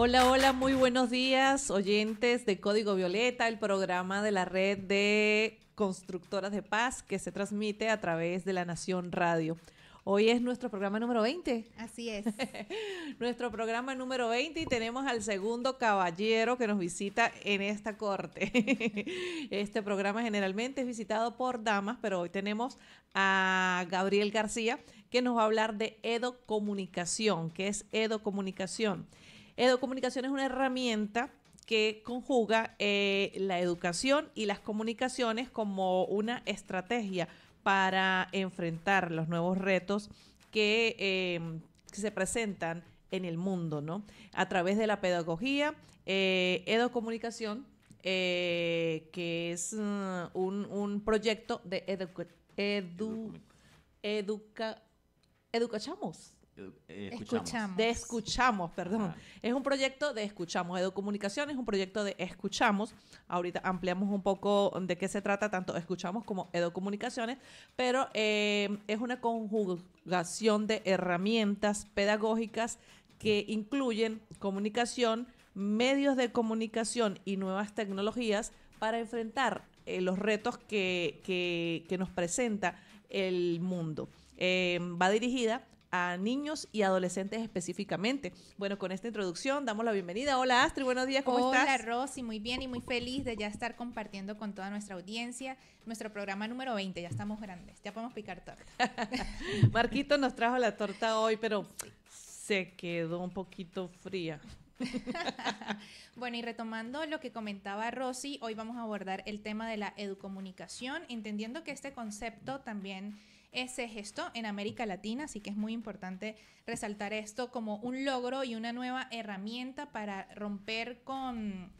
Hola, hola, muy buenos días, oyentes de Código Violeta, el programa de la red de constructoras de paz que se transmite a través de la Nación Radio. Hoy es nuestro programa número 20. Así es. nuestro programa número 20 y tenemos al segundo caballero que nos visita en esta corte. este programa generalmente es visitado por damas, pero hoy tenemos a Gabriel García que nos va a hablar de Edo Comunicación, ¿Qué es Edo Comunicación. Educomunicación es una herramienta que conjuga eh, la educación y las comunicaciones como una estrategia para enfrentar los nuevos retos que, em, se presentan en el mundo, ¿no? A través de la pedagogía, eh, Educomunicación, eh, que es mm, un, proyecto de edu, educa, educachamos. Eh, escuchamos. De Escuchamos, perdón. Ah. Es un proyecto de Escuchamos. edocomunicaciones es un proyecto de Escuchamos. Ahorita ampliamos un poco de qué se trata, tanto Escuchamos como edocomunicaciones pero eh, es una conjugación de herramientas pedagógicas que incluyen comunicación, medios de comunicación y nuevas tecnologías para enfrentar eh, los retos que, nos presenta el mundo. va dirigida a niños y adolescentes específicamente. Bueno, con esta introducción damos la bienvenida. Hola Astrid, buenos días, ¿cómo Hola, estás? Hola Rosy, muy bien y muy feliz de ya estar compartiendo con toda nuestra audiencia nuestro programa número 20. Ya estamos grandes, ya podemos picar torta. Marquito nos trajo la torta hoy, pero se quedó un poquito fría. bueno, y retomando lo que comentaba Rosy, hoy vamos a abordar el tema de la educomunicación, entendiendo que este concepto también ese gesto en América Latina, así que es muy importante resaltar esto como un logro y una nueva herramienta para romper con,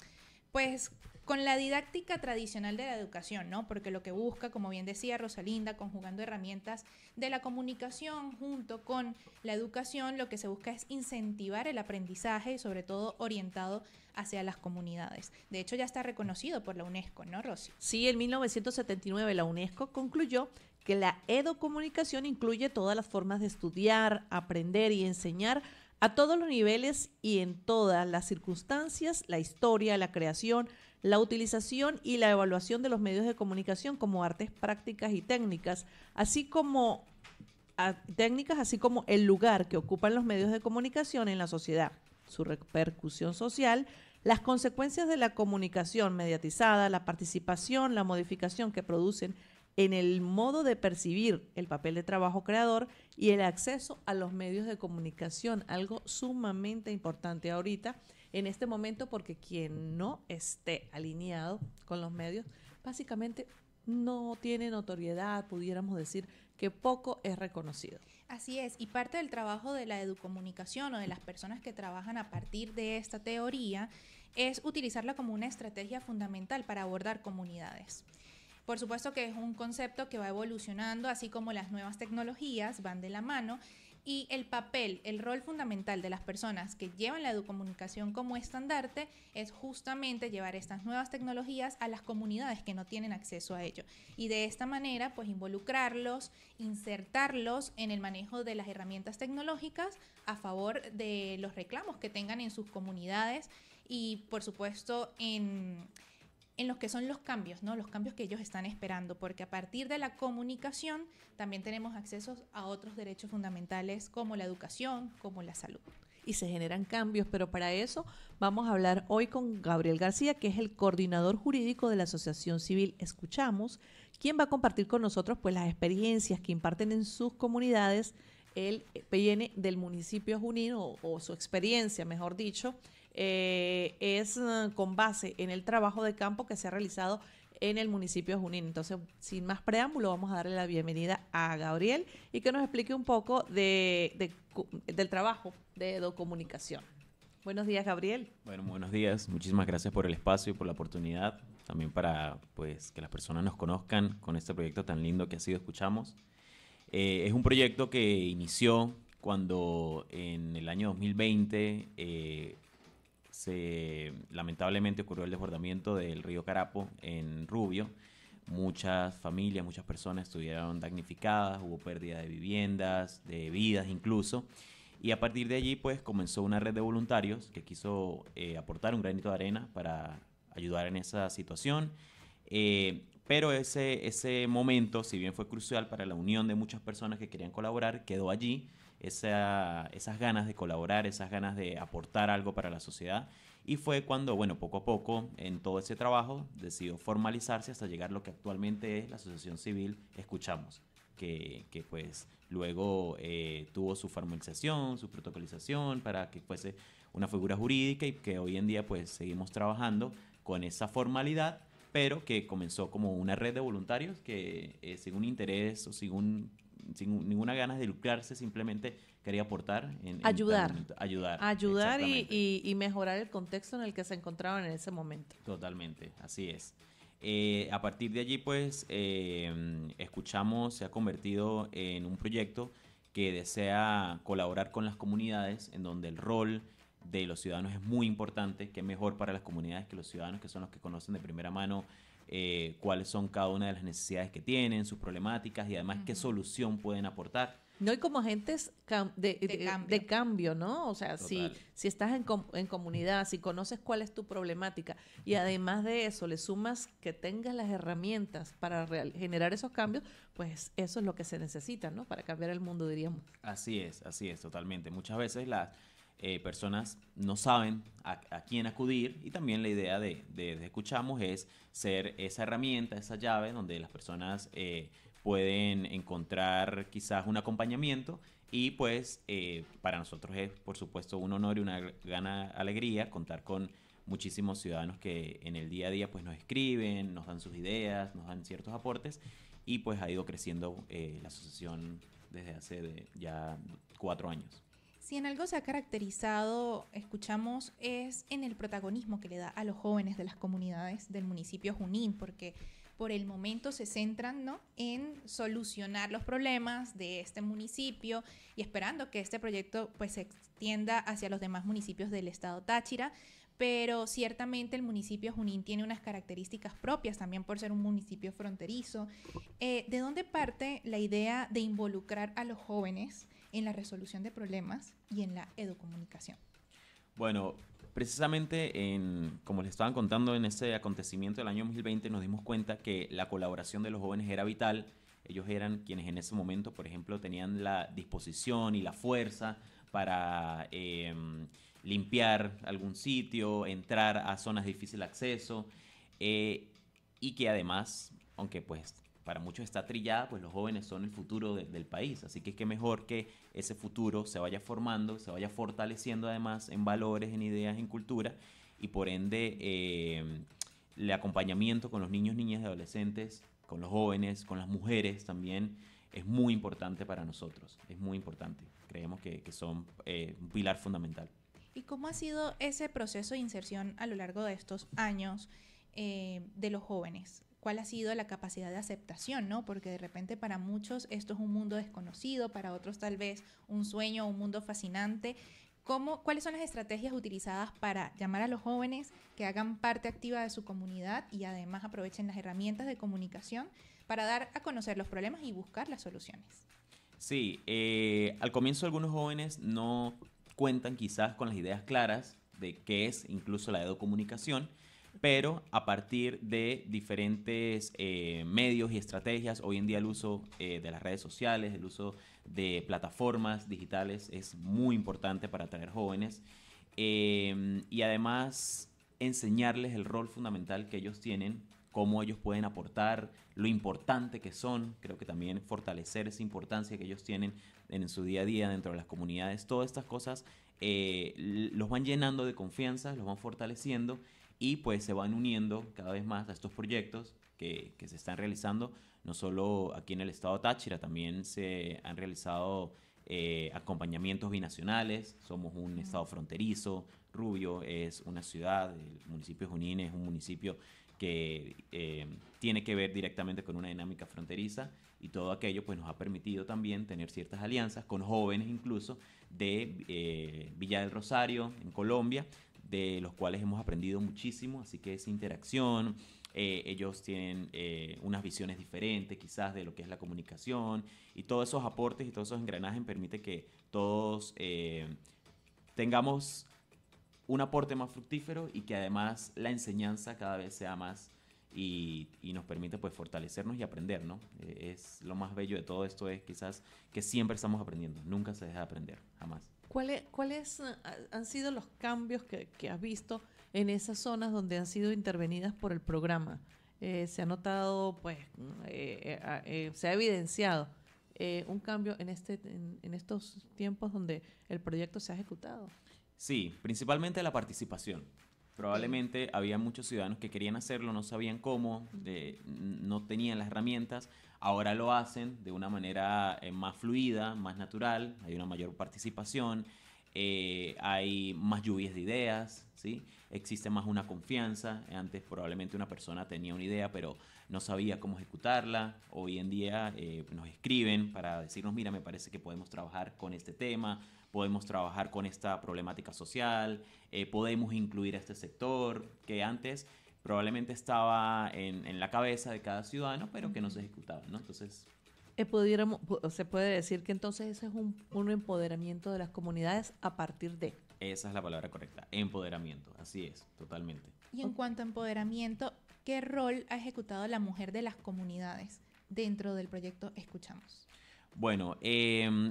pues, con la didáctica tradicional de la educación, ¿no? Porque lo que busca, como bien decía Rosalinda, conjugando herramientas de la comunicación junto con la educación, lo que se busca es incentivar el aprendizaje y sobre todo orientado hacia las comunidades. De hecho, ya está reconocido por la UNESCO, ¿no, Rosy? Sí, en 1979 la UNESCO concluyó que la edocomunicación incluye todas las formas de estudiar, aprender y enseñar a todos los niveles y en todas las circunstancias, la historia, la creación, la utilización y la evaluación de los medios de comunicación como artes prácticas y técnicas, así como técnicas así como el lugar que ocupan los medios de comunicación en la sociedad, su repercusión social, las consecuencias de la comunicación mediatizada, la participación, la modificación que producen en el modo de percibir el papel de trabajo creador y el acceso a los medios de comunicación, algo sumamente importante ahorita, en este momento, porque quien no esté alineado con los medios, básicamente no tiene notoriedad, pudiéramos decir que poco es reconocido. Así es, y parte del trabajo de la educomunicación o de las personas que trabajan a partir de esta teoría es utilizarla como una estrategia fundamental para abordar comunidades. Por supuesto que es un concepto que va evolucionando, así como las nuevas tecnologías van de la mano. Y el papel, el rol fundamental de las personas que llevan la educomunicación como estandarte es justamente llevar estas nuevas tecnologías a las comunidades que no tienen acceso a ello. Y de esta manera, pues involucrarlos, insertarlos en el manejo de las herramientas tecnológicas a favor de los reclamos que tengan en sus comunidades y, por supuesto, en en los que son los cambios, ¿no? Los cambios que ellos están esperando, porque a partir de la comunicación también tenemos acceso a otros derechos fundamentales como la educación, como la salud. Y se generan cambios, pero para eso vamos a hablar hoy con Gabriel García, que es el coordinador jurídico de la Asociación Civil Escuchamos, quien va a compartir con nosotros pues las experiencias que imparten en sus comunidades el PN del municipio Junín o su experiencia, mejor dicho, eh, es eh, con base en el trabajo de campo que se ha realizado en el municipio de Junín. Entonces, sin más preámbulo, vamos a darle la bienvenida a Gabriel y que nos explique un poco del trabajo de Edocomunicación. Buenos días, Gabriel. Bueno, buenos días. Muchísimas gracias por el espacio y por la oportunidad. También para pues, que las personas nos conozcan con este proyecto tan lindo que ha sido Escuchamos. Eh, es un proyecto que inició cuando en el año 2020 se, lamentablemente ocurrió el desbordamiento del río Carapo en Rubio. Muchas familias, muchas personas estuvieron damnificadas, hubo pérdida de viviendas, de vidas incluso. Y a partir de allí, pues comenzó una red de voluntarios que quiso eh, aportar un granito de arena para ayudar en esa situación. Eh, pero ese, ese momento, si bien fue crucial para la unión de muchas personas que querían colaborar, quedó allí esas ganas de colaborar, esas ganas de aportar algo para la sociedad. Y fue cuando, bueno, poco a poco, en todo ese trabajo, decidió formalizarse hasta llegar a lo que actualmente es la Asociación Civil Escuchamos, que, que pues luego eh, tuvo su formalización, su protocolización para que fuese una figura jurídica y que hoy en día pues seguimos trabajando con esa formalidad pero que comenzó como una red de voluntarios que eh, sin según interés o según sin ninguna ganas de lucrarse, simplemente quería aportar. En, ayudar. ayudar. Ayudar y, mejorar el contexto en el que se encontraban en ese momento. Totalmente, así es. Eh, a partir de allí, pues, eh, escuchamos, se ha convertido en un proyecto que desea colaborar con las comunidades, en donde el rol de los ciudadanos es muy importante, que es mejor para las comunidades que los ciudadanos, que son los que conocen de primera mano eh, cuáles son cada una de las necesidades que tienen, sus problemáticas y además qué solución pueden aportar. No hay como agentes de, cambio. ¿no? O sea, si, si estás en, en, comunidad, si conoces cuál es tu problemática y además de eso le sumas que tengas las herramientas para generar esos cambios, pues eso es lo que se necesita, ¿no? Para cambiar el mundo, diríamos. Así es, así es, totalmente. Muchas veces las eh, personas no saben a, quién acudir y también la idea de, de, Escuchamos es ser esa herramienta, esa llave donde las personas eh, pueden encontrar quizás un acompañamiento y pues eh, para nosotros es por supuesto un honor y una gran alegría contar con muchísimos ciudadanos que en el día a día pues nos escriben, nos dan sus ideas, nos dan ciertos aportes y pues ha ido creciendo la asociación desde hace ya cuatro años si en algo se ha caracterizado, escuchamos, es en el protagonismo que le da a los jóvenes de las comunidades del municipio Junín, porque por el momento se centran ¿no? en solucionar los problemas de este municipio y esperando que este proyecto pues, se extienda hacia los demás municipios del estado Táchira, pero ciertamente el municipio Junín tiene unas características propias también por ser un municipio fronterizo. Eh, ¿De dónde parte la idea de involucrar a los jóvenes en la resolución de problemas y en la educomunicación. Bueno, precisamente en, como les estaban contando en ese acontecimiento del año 2020, nos dimos cuenta que la colaboración de los jóvenes era vital. Ellos eran quienes en ese momento, por ejemplo, tenían la disposición y la fuerza para em, limpiar algún sitio, entrar a zonas de difícil acceso eh, y que además, aunque pues para muchos está trillada, pues los jóvenes son el futuro del país. Así que es que mejor que ese futuro se vaya formando, se vaya fortaleciendo además en valores, en ideas, en cultura y por ende eh, el acompañamiento con los niños, niñas y adolescentes, con los jóvenes, con las mujeres también es muy importante para nosotros, es muy importante. Creemos que, son eh, un pilar fundamental. ¿Y cómo ha sido ese proceso de inserción a lo largo de estos años eh, de los jóvenes? cuál ha sido la capacidad de aceptación, ¿no? Porque de repente para muchos esto es un mundo desconocido, para otros tal vez un sueño, un mundo fascinante. ¿Cómo, ¿Cuáles son las estrategias utilizadas para llamar a los jóvenes que hagan parte activa de su comunidad y además aprovechen las herramientas de comunicación para dar a conocer los problemas y buscar las soluciones? Sí, eh, al comienzo algunos jóvenes no cuentan quizás con las ideas claras de qué es incluso la educomunicación comunicación pero a partir de diferentes eh, medios y estrategias, hoy en día el uso eh, de las redes sociales, el uso de plataformas digitales es muy importante para atraer jóvenes em, y además enseñarles el rol fundamental que ellos tienen cómo ellos pueden aportar, lo importante que son, creo que también fortalecer esa importancia que ellos tienen en su día a día dentro de las comunidades, todas estas cosas eh, los van llenando de confianza, los van fortaleciendo y pues se van uniendo cada vez más a estos proyectos que, que se están realizando, no solo aquí en el estado Táchira, también se han realizado eh, acompañamientos binacionales, somos un estado fronterizo, Rubio es una ciudad, el municipio Junín es un municipio que eh, tiene que ver directamente con una dinámica fronteriza y todo aquello pues nos ha permitido también tener ciertas alianzas con jóvenes incluso de eh, Villa del Rosario en Colombia de los cuales hemos aprendido muchísimo, así que esa interacción, eh, ellos tienen eh, unas visiones diferentes quizás de lo que es la comunicación y todos esos aportes y todos esos engranajes permite que todos eh, tengamos un aporte más fructífero y que además la enseñanza cada vez sea más y, y nos permite pues fortalecernos y aprender, ¿no? es lo más bello de todo esto es quizás que siempre estamos aprendiendo, nunca se deja de aprender, jamás. ¿Cuáles ah, han sido los cambios que, has visto en esas zonas donde han sido intervenidas por el programa? Eh, se ha notado, pues, mm, eh, eh, ah, se ha evidenciado un cambio en, este, en, estos tiempos donde el proyecto se ha ejecutado. Sí, principalmente la participación. Probablemente había muchos ciudadanos que querían hacerlo, no sabían cómo, no tenían las herramientas, Ahora lo hacen de una manera eh, más fluida, más natural, hay una mayor participación, eh, hay más lluvias de ideas, ¿sí? existe más una confianza. Antes probablemente una persona tenía una idea pero no sabía cómo ejecutarla. Hoy en día eh, nos escriben para decirnos, mira, me parece que podemos trabajar con este tema, podemos trabajar con esta problemática social, podemos incluir a este sector, que antes probablemente estaba en, la cabeza de cada ciudadano, pero que no se ejecutaba, ¿no? Entonces... Eh, se puede decir que entonces ese es un, empoderamiento de las comunidades a partir de... Esa es la palabra correcta, empoderamiento, así es, totalmente. Y en cuanto a empoderamiento, ¿qué rol ha ejecutado la mujer de las comunidades dentro del proyecto Escuchamos? Bueno, em,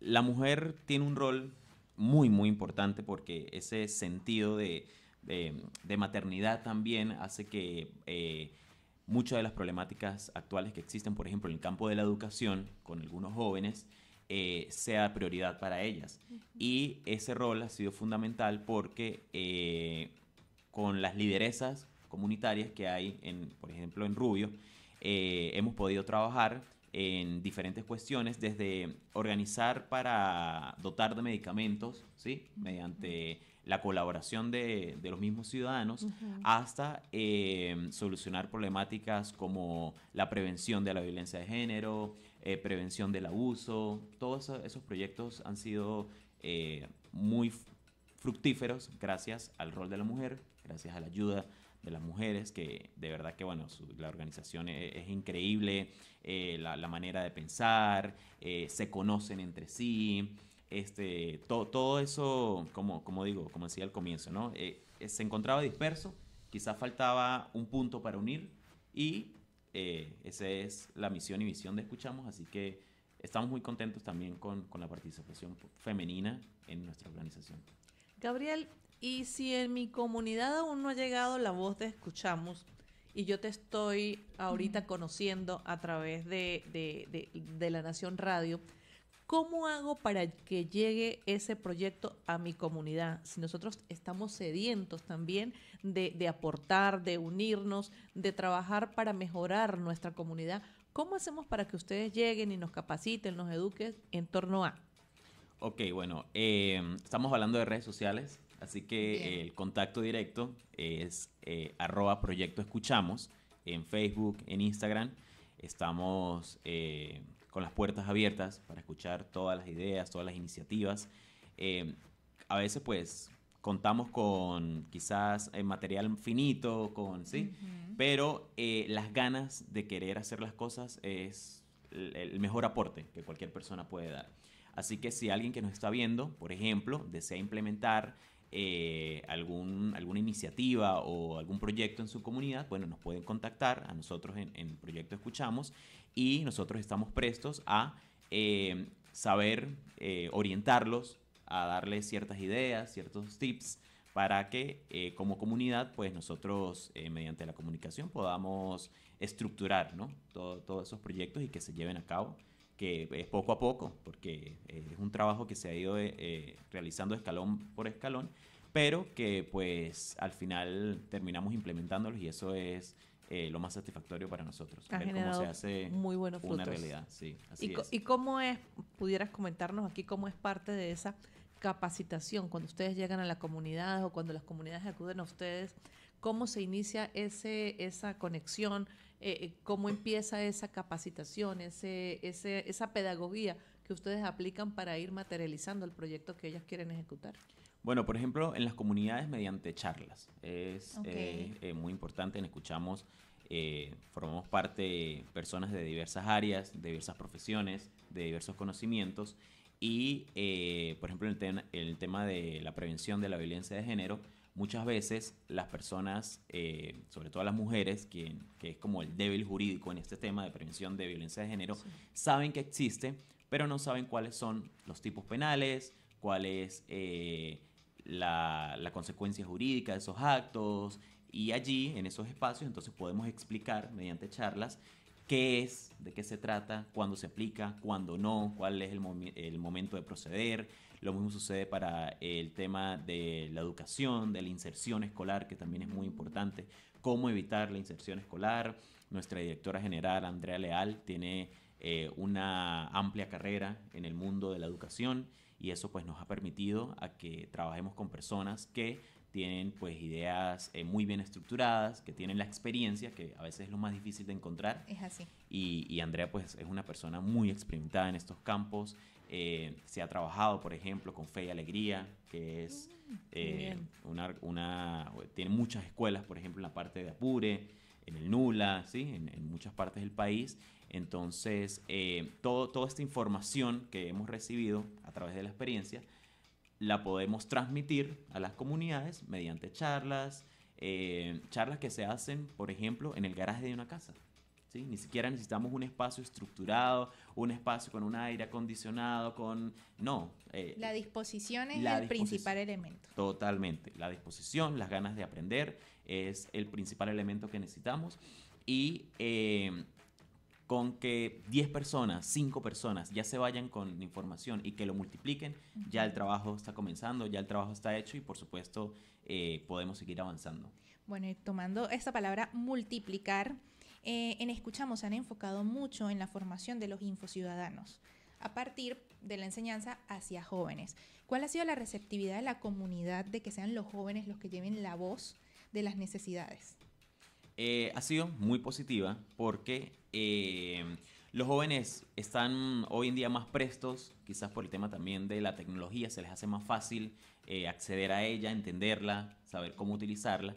la mujer tiene un rol muy, muy importante porque ese sentido de, de, maternidad también hace que eh, muchas de las problemáticas actuales que existen, por ejemplo, en el campo de la educación con algunos jóvenes, eh, sea prioridad para ellas. Y ese rol ha sido fundamental porque eh, con las lideresas comunitarias que hay, en, por ejemplo, en Rubio, hemos podido trabajar en diferentes cuestiones, desde organizar para dotar de medicamentos, ¿sí? Mediante la colaboración de, los mismos ciudadanos hasta eh, solucionar problemáticas como la prevención de la violencia de género, eh, prevención del abuso. Todos esos, proyectos han sido eh, muy fructíferos gracias al rol de la mujer, gracias a la ayuda de las mujeres, que de verdad que, bueno, la organización e, es, increíble, la, manera de pensar, se conocen entre sí, este, todo eso, como, como digo, como decía al comienzo, ¿no? Eh, eh, se encontraba disperso, quizás faltaba un punto para unir y eh, esa es la misión y visión de Escuchamos, así que estamos muy contentos también con, con la participación femenina en nuestra organización. Gabriel, y si en mi comunidad aún no ha llegado la voz de Escuchamos, y yo te estoy ahorita conociendo a través de, de, de, La Nación Radio, ¿Cómo hago para que llegue ese proyecto a mi comunidad? Si nosotros estamos sedientos también de, aportar, de unirnos, de trabajar para mejorar nuestra comunidad, ¿cómo hacemos para que ustedes lleguen y nos capaciten, nos eduquen en torno a? Ok, bueno, eh, estamos hablando de redes sociales, así que el contacto directo es eh, arroba proyecto escuchamos en Facebook, en Instagram. Estamos eh, con las puertas abiertas para escuchar todas las ideas, todas las iniciativas. Eh, a veces pues contamos con quizás eh, material finito, con, ¿sí? Pero eh, las ganas de querer hacer las cosas es el mejor aporte que cualquier persona puede dar. Así que si alguien que nos está viendo, por ejemplo, desea implementar eh, algún, alguna iniciativa o algún proyecto en su comunidad, bueno, nos pueden contactar a nosotros en, en Proyecto Escuchamos y nosotros estamos prestos a eh, saber eh, orientarlos, a darles ciertas ideas, ciertos tips para que como comunidad, pues nosotros mediante la comunicación podamos estructurar ¿no? todos esos proyectos y que se lleven a cabo que es poco a poco, porque eh, es un trabajo que se ha ido eh, realizando escalón por escalón, pero que pues al final terminamos implementándolos y eso es eh, lo más satisfactorio para nosotros. hace muy buenos frutos. una realidad. Sí, así ¿Y, es. ¿Y cómo es, pudieras comentarnos aquí cómo es parte de esa capacitación cuando ustedes llegan a la comunidad o cuando las comunidades acuden a ustedes? ¿Cómo se inicia ese, esa conexión, eh, eh, cómo empieza esa capacitación, esa pedagogía que ustedes aplican para ir materializando el proyecto que ellas quieren ejecutar. Bueno, por ejemplo, en las comunidades mediante charlas. Es eh, muy importante, escuchamos, formamos parte de personas de diversas áreas, de diversas profesiones, de diversos conocimientos. Y, por ejemplo, en el tema de la prevención de la violencia de género, muchas veces las personas, eh, sobre todo las mujeres, que, es como el débil jurídico en este tema de prevención de violencia de género, saben que existe, pero no saben cuáles son los tipos penales, cuál es eh, la, consecuencia jurídica de esos actos. Y allí, en esos espacios, entonces podemos explicar mediante charlas qué es, de qué se trata, cuándo se aplica, cuándo no, cuál es el, el momento de proceder, lo mismo sucede para el tema de la educación, de la inserción escolar, que también es muy importante. Cómo evitar la inserción escolar. Nuestra directora general, Andrea Leal, tiene eh, una amplia carrera en el mundo de la educación y eso pues nos ha permitido a que trabajemos con personas que tienen pues ideas eh, muy bien estructuradas, que tienen la experiencia, que a veces es lo más difícil de encontrar. Es así. Y, y Andrea pues es una persona muy experimentada en estos campos, eh, se ha trabajado, por ejemplo, con Fe y Alegría, que es mm, eh, tiene muchas escuelas, por ejemplo, en la parte de Apure, en el Nula, ¿sí? en, muchas partes del país. Entonces, eh, toda esta información que hemos recibido a través de la experiencia, la podemos transmitir a las comunidades mediante charlas, charlas que se hacen, por ejemplo, en el garaje de una casa. Ni siquiera necesitamos un espacio estructurado, un espacio con un aire acondicionado, con... No. Eh, la disposición es el principal elemento. Totalmente. La disposición, las ganas de aprender es el principal elemento que necesitamos. Y... Eh, con que 10 personas, 5 personas ya se vayan con información y que lo multipliquen, ya el trabajo está comenzando, ya el trabajo está hecho y por supuesto eh, podemos seguir avanzando. Bueno, tomando esta palabra multiplicar, eh, en Escuchamos se han enfocado mucho en la formación de los infociudadanos a partir de la enseñanza hacia jóvenes. ¿Cuál ha sido la receptividad de la comunidad de que sean los jóvenes los que lleven la voz de las necesidades? Eh, ha sido muy positiva porque eh, los jóvenes están hoy en día más prestos, quizás por el tema también de la tecnología, se les hace más fácil acceder a ella, entenderla, saber cómo utilizarla.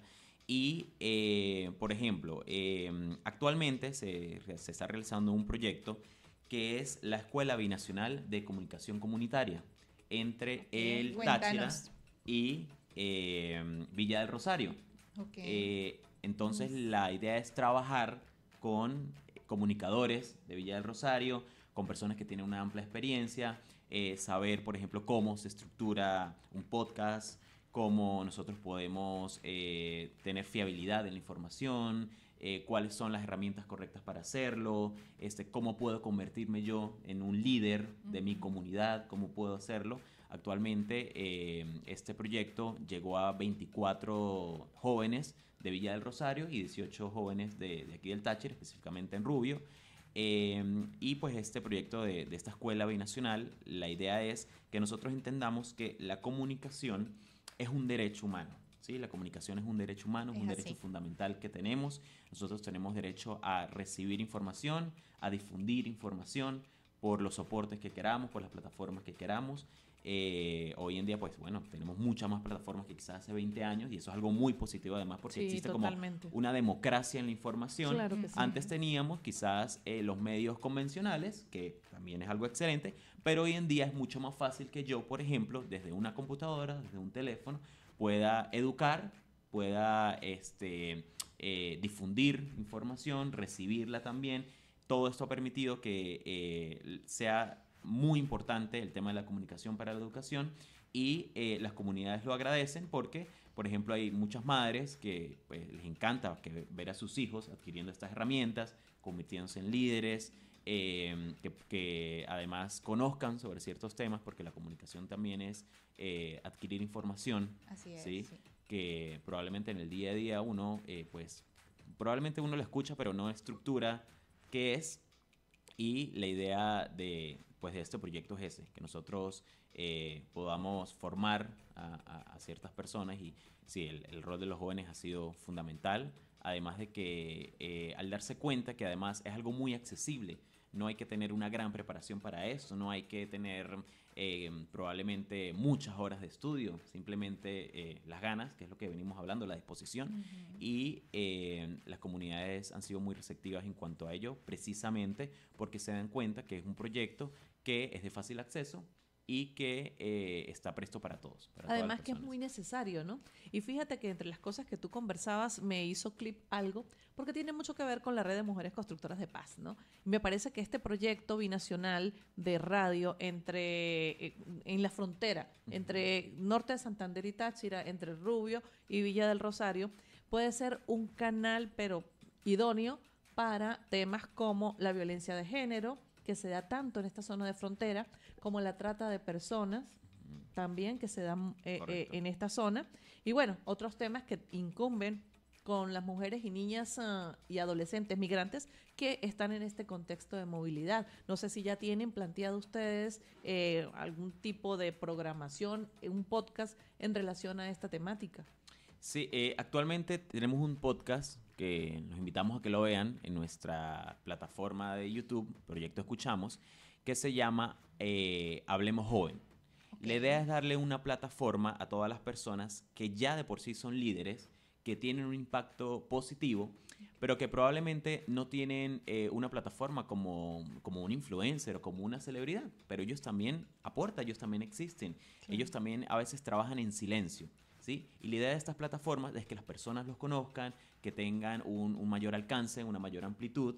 Y, eh, por ejemplo, eh, actualmente se, está realizando un proyecto que es la Escuela Binacional de Comunicación Comunitaria entre el Táchira y eh, Villa del Rosario. entonces, la idea es trabajar con comunicadores de Villa del Rosario, con personas que tienen una amplia experiencia, saber, por ejemplo, cómo se estructura un podcast, cómo nosotros podemos eh, tener fiabilidad en la información, eh, cuáles son las herramientas correctas para hacerlo, este, cómo puedo convertirme yo en un líder de mi comunidad, cómo puedo hacerlo. Actualmente eh, este proyecto llegó a 24 jóvenes de Villa del Rosario y 18 jóvenes de, aquí del Tácher, específicamente en Rubio. y pues este proyecto de, de, esta escuela binacional, la idea es que nosotros entendamos que la comunicación es un derecho humano. ¿sí? La comunicación es un derecho humano, es, un derecho fundamental que tenemos. Nosotros tenemos derecho a recibir información, a difundir información por los soportes que queramos, por las plataformas que queramos eh, hoy en día, pues bueno, tenemos muchas más plataformas que quizás hace 20 años y eso es algo muy positivo además porque existe como una democracia en la información. Antes teníamos quizás eh, los medios convencionales, que también es algo excelente, pero hoy en día es mucho más fácil que yo, por ejemplo, desde una computadora, desde un teléfono, pueda educar, pueda este, eh, difundir información, recibirla también. Todo esto ha permitido que sea muy importante el tema de la comunicación para la educación y eh, las comunidades lo agradecen porque, por ejemplo, hay muchas madres que pues, les encanta que ver a sus hijos adquiriendo estas herramientas, convirtiéndose en líderes, em, que, además conozcan sobre ciertos temas, porque la comunicación también es eh, adquirir información, ¿sí? que probablemente en el día a día uno, eh, pues, probablemente uno lo escucha, pero no estructura qué es y la idea de, pues, de este proyecto es ese, que nosotros eh, podamos formar a, ciertas personas y sí, el, rol de los jóvenes ha sido fundamental, además de que eh, al darse cuenta que además es algo muy accesible, no hay que tener una gran preparación para eso, no hay que tener Em, probablemente muchas horas de estudio, simplemente eh, las ganas, que es lo que venimos hablando, la disposición, y em, las comunidades han sido muy receptivas en cuanto a ello, precisamente porque se dan cuenta que es un proyecto que es de fácil acceso, y que eh, está presto para todos. Además que es muy necesario, ¿no? Y fíjate que entre las cosas que tú conversabas me hizo clip algo, porque tiene mucho que ver con la red de mujeres constructoras de paz, ¿no? Me parece que este proyecto binacional de radio entre, eh, en la frontera, entre norte de Santander y Táchira, entre Rubio y Villa del Rosario, puede ser un canal, pero idóneo para temas como la violencia de género, que se da tanto en esta zona de frontera, como la trata de personas también que se da eh, eh, en esta zona. Y bueno, otros temas que incumben con las mujeres y niñas ah, y adolescentes migrantes que están en este contexto de movilidad. No sé si ya tienen planteado ustedes eh, algún tipo de programación, un podcast en relación a esta temática. Sí, eh, actualmente tenemos un podcast que los invitamos a que lo vean en nuestra plataforma de YouTube, Proyecto Escuchamos, que se llama eh, Hablemos Joven. La idea es darle una plataforma a todas las personas que ya de por sí son líderes, que tienen un impacto positivo, pero que probablemente no tienen eh, una plataforma como, un influencer o como una celebridad, pero ellos también aportan, ellos también existen, ellos también a veces trabajan en silencio. Y la idea de estas plataformas es que las personas los conozcan, que tengan un, mayor alcance, una mayor amplitud.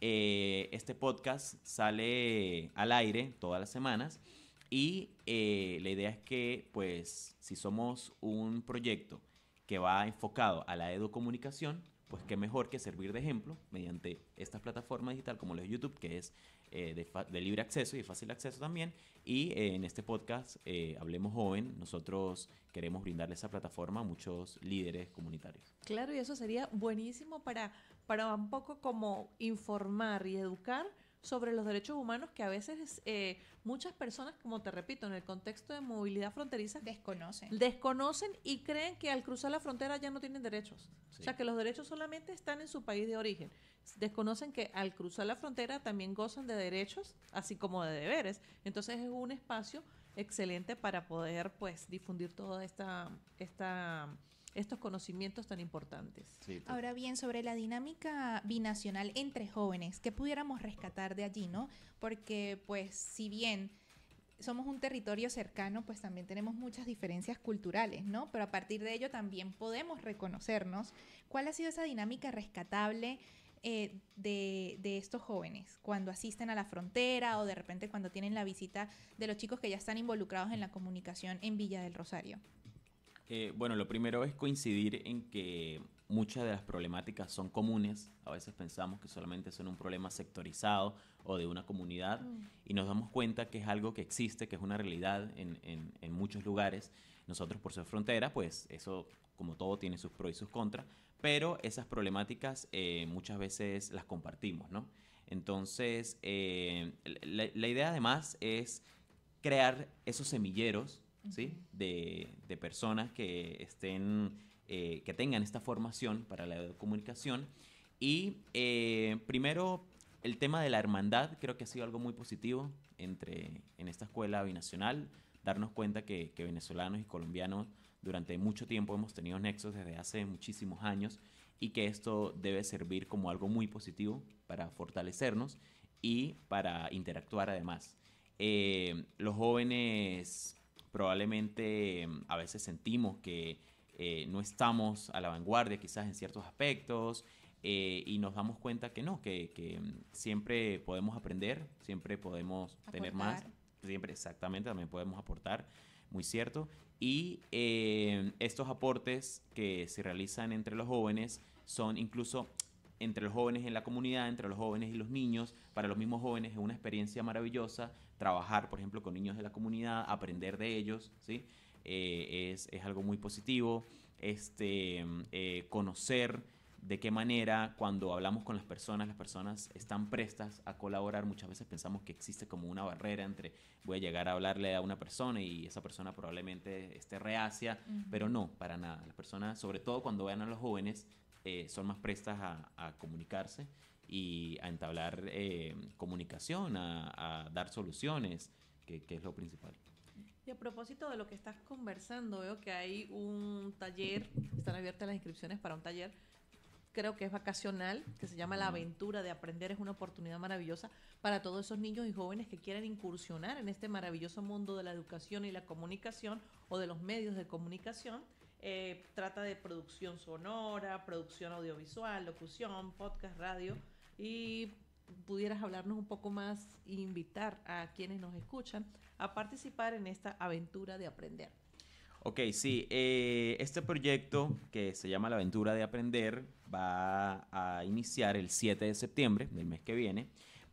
Eh, este podcast sale al aire todas las semanas y eh, la idea es que, pues, si somos un proyecto que va enfocado a la educomunicación, pues qué mejor que servir de ejemplo mediante estas plataformas digital como los YouTube, que es eh, de, libre acceso y de fácil acceso también. Y eh, en este podcast, eh, Hablemos Joven, nosotros queremos brindarle esa plataforma a muchos líderes comunitarios. Claro, y eso sería buenísimo para, para un poco como informar y educar sobre los derechos humanos que a veces eh, muchas personas, como te repito, en el contexto de movilidad fronteriza, desconocen. Desconocen y creen que al cruzar la frontera ya no tienen derechos. O sea, que los derechos solamente están en su país de origen. Desconocen que al cruzar la frontera también gozan de derechos, así como de deberes. Entonces es un espacio excelente para poder pues difundir toda esta... esta estos conocimientos tan importantes. Pues. Ahora bien, sobre la dinámica binacional entre jóvenes, ¿qué pudiéramos rescatar de allí, no? Porque pues si bien somos un territorio cercano, pues también tenemos muchas diferencias culturales, ¿no? Pero a partir de ello también podemos reconocernos. ¿Cuál ha sido esa dinámica rescatable eh, de, estos jóvenes cuando asisten a la frontera o de repente cuando tienen la visita de los chicos que ya están involucrados en la comunicación en Villa del Rosario? Eh, bueno, lo primero es coincidir en que muchas de las problemáticas son comunes. A veces pensamos que solamente son un problema sectorizado o de una comunidad mm. y nos damos cuenta que es algo que existe, que es una realidad en, muchos lugares. Nosotros por ser frontera, pues eso como todo tiene sus pros y sus contras, pero esas problemáticas eh, muchas veces las compartimos, ¿no? Entonces, eh, la idea además es crear esos semilleros ¿sí? de, personas que estén, eh, que tengan esta formación para la comunicación. Y eh, primero, el tema de la hermandad creo que ha sido algo muy positivo entre, en esta escuela binacional, darnos cuenta que, venezolanos y colombianos durante mucho tiempo hemos tenido nexos desde hace muchísimos años y que esto debe servir como algo muy positivo para fortalecernos y para interactuar además. Eh, los jóvenes probablemente mm, a veces sentimos que eh, no estamos a la vanguardia quizás en ciertos aspectos eh, y nos damos cuenta que no, que, mm, siempre podemos aprender, siempre podemos tener más, siempre exactamente también podemos aportar, muy cierto. Y eh, estos aportes que se realizan entre los jóvenes son incluso entre los jóvenes en la comunidad, entre los jóvenes y los niños, para los mismos jóvenes es una experiencia maravillosa trabajar, por ejemplo, con niños de la comunidad, aprender de ellos, ¿sí? Eh, es, algo muy positivo. Este, eh, conocer de qué manera cuando hablamos con las personas, las personas están prestas a colaborar. Muchas veces pensamos que existe como una barrera entre voy a llegar a hablarle a una persona y esa persona probablemente esté reacia, pero no, para nada. Las personas, sobre todo cuando vean a los jóvenes, eh, son más prestas a comunicarse y a entablar eh, comunicación, a, dar soluciones, que, es lo principal. Y a propósito de lo que estás conversando, veo que hay un taller, están abiertas las inscripciones para un taller creo que es vacacional, que se llama La aventura de aprender es una oportunidad maravillosa para todos esos niños y jóvenes que quieren incursionar en este maravilloso mundo de la educación y la comunicación o de los medios de comunicación. Eh, trata de producción sonora, producción audiovisual, locución, podcast, radio y pudieras hablarnos un poco más e invitar a quienes nos escuchan a participar en esta aventura de aprender. Ok, sí, eh, este proyecto que se llama La Aventura de Aprender va a iniciar el 7 de septiembre del mes que viene.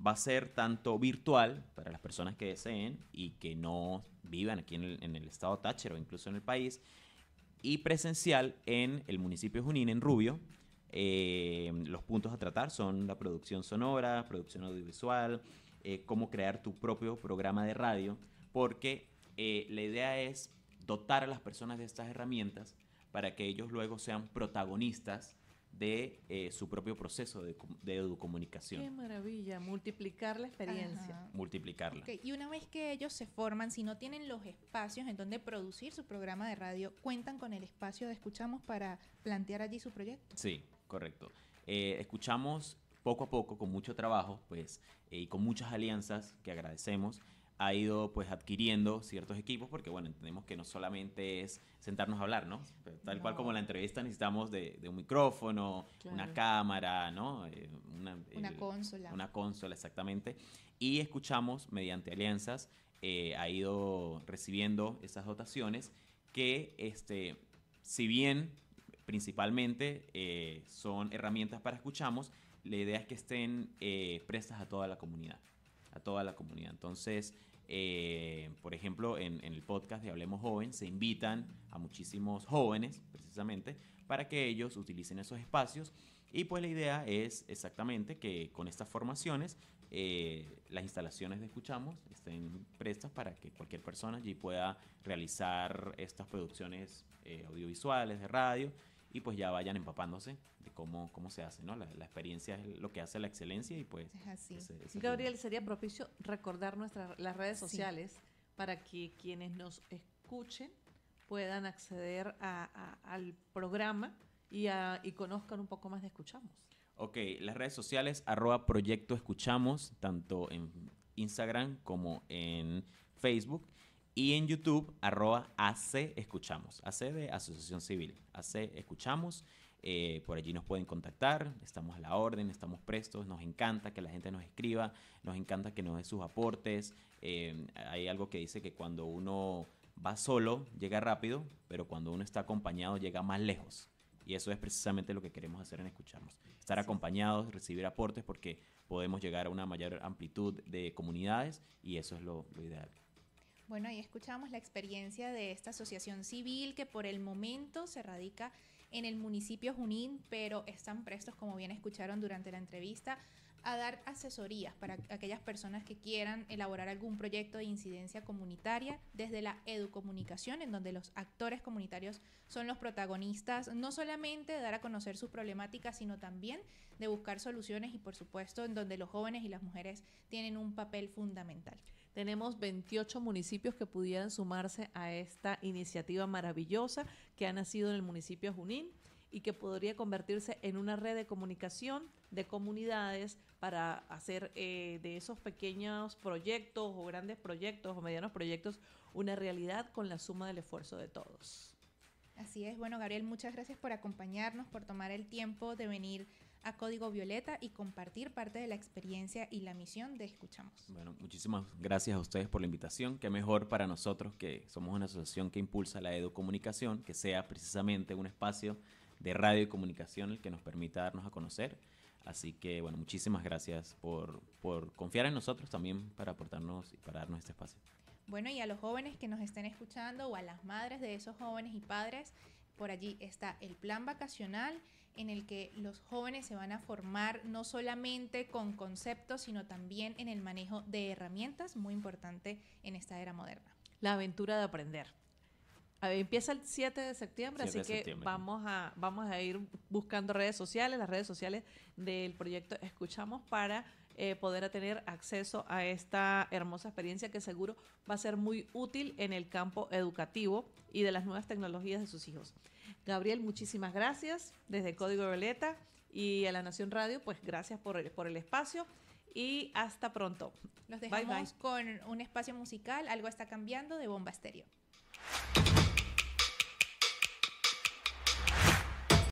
Va a ser tanto virtual para las personas que deseen y que no vivan aquí en el, estado Táchira o incluso en el país, y presencial en el municipio Junín, en Rubio, eh, los puntos a tratar son la producción sonora, producción audiovisual, eh, cómo crear tu propio programa de radio, porque eh, la idea es dotar a las personas de estas herramientas para que ellos luego sean protagonistas de su propio proceso de, de, educomunicación. Qué maravilla, multiplicar la experiencia. Multiplicarla. Y una vez que ellos se forman, si no tienen los espacios en donde producir su programa de radio, ¿cuentan con el espacio de Escuchamos para plantear allí su proyecto? Sí, Correcto. Eh, escuchamos poco a poco, con mucho trabajo, pues, eh, y con muchas alianzas que agradecemos, ha ido pues adquiriendo ciertos equipos porque bueno, entendemos que no solamente es sentarnos a hablar, ¿no? Tal cual como la entrevista necesitamos de, de un micrófono, una cámara, ¿no? Eh, una, consola. Una consola, exactamente. Y escuchamos mediante alianzas, ha ido recibiendo esas dotaciones que, este, si bien principalmente eh, son herramientas para escuchamos. La idea es que estén eh, prestas a toda la comunidad. A toda la comunidad. Entonces, eh, por ejemplo, en, en, el podcast de Hablemos Joven se invitan a muchísimos jóvenes, precisamente, para que ellos utilicen esos espacios. Y pues la idea es exactamente que con estas formaciones las instalaciones de Escuchamos estén prestas para que cualquier persona allí pueda realizar estas producciones audiovisuales de radio y pues ya vayan empapándose de cómo, cómo se hace, ¿no? La, experiencia es lo que hace la excelencia y pues... Es así. Gabriel, sería propicio recordar nuestras las redes sociales para que quienes nos escuchen puedan acceder a, al programa y, a, y conozcan un poco más de Escuchamos. Ok, las redes sociales arroba proyecto escuchamos, tanto en Instagram como en Facebook y en YouTube, arroba AC Escuchamos, AC de Asociación Civil, AC Escuchamos. Eh, por allí nos pueden contactar, estamos a la orden, estamos prestos, nos encanta que la gente nos escriba, nos encanta que nos dé sus aportes. Eh, hay algo que dice que cuando uno va solo llega rápido, pero cuando uno está acompañado llega más lejos. Y eso es precisamente lo que queremos hacer en Escuchamos. Estar acompañados, recibir aportes porque podemos llegar a una mayor amplitud de comunidades y eso es lo ideal. Bueno, ahí escuchamos la experiencia de esta asociación civil que por el momento se radica en el municipio Junín, pero están prestos, como bien escucharon durante la entrevista, a dar asesorías para aquellas personas que quieran elaborar algún proyecto de incidencia comunitaria desde la educomunicación, en donde los actores comunitarios son los protagonistas, no solamente de dar a conocer sus problemáticas, sino también de buscar soluciones y, por supuesto, en donde los jóvenes y las mujeres tienen un papel fundamental. Tenemos 28 municipios que pudieran sumarse a esta iniciativa maravillosa que ha nacido en el municipio Junín y que podría convertirse en una red de comunicación de comunidades para hacer eh, de esos pequeños proyectos o grandes proyectos o medianos proyectos una realidad con la suma del esfuerzo de todos. Así es, bueno Gabriel, muchas gracias por acompañarnos, por tomar el tiempo de venir a Código Violeta y compartir parte de la experiencia y la misión de Escuchamos. Bueno, muchísimas gracias a ustedes por la invitación. Qué mejor para nosotros que somos una asociación que impulsa la educomunicación, que sea precisamente un espacio de radio y comunicación el que nos permita darnos a conocer. Así que, bueno, muchísimas gracias por, por confiar en nosotros también para aportarnos y para darnos este espacio. Bueno, y a los jóvenes que nos estén escuchando o a las madres de esos jóvenes y padres, por allí está el plan vacacional en el que los jóvenes se van a formar no solamente con conceptos, sino también en el manejo de herramientas, muy importante en esta era moderna. La aventura de aprender. empieza el 7 de septiembre, así que Vamos, a, vamos a ir buscando redes sociales, las redes sociales del proyecto Escuchamos para eh, poder tener acceso a esta hermosa experiencia que seguro va a ser muy útil en el campo educativo y de las nuevas tecnologías de sus hijos. Gabriel, muchísimas gracias desde Código Violeta y a la Nación Radio, pues gracias por el, espacio y hasta pronto. Nos dejamos con un espacio musical, algo está cambiando de Bomba Estéreo.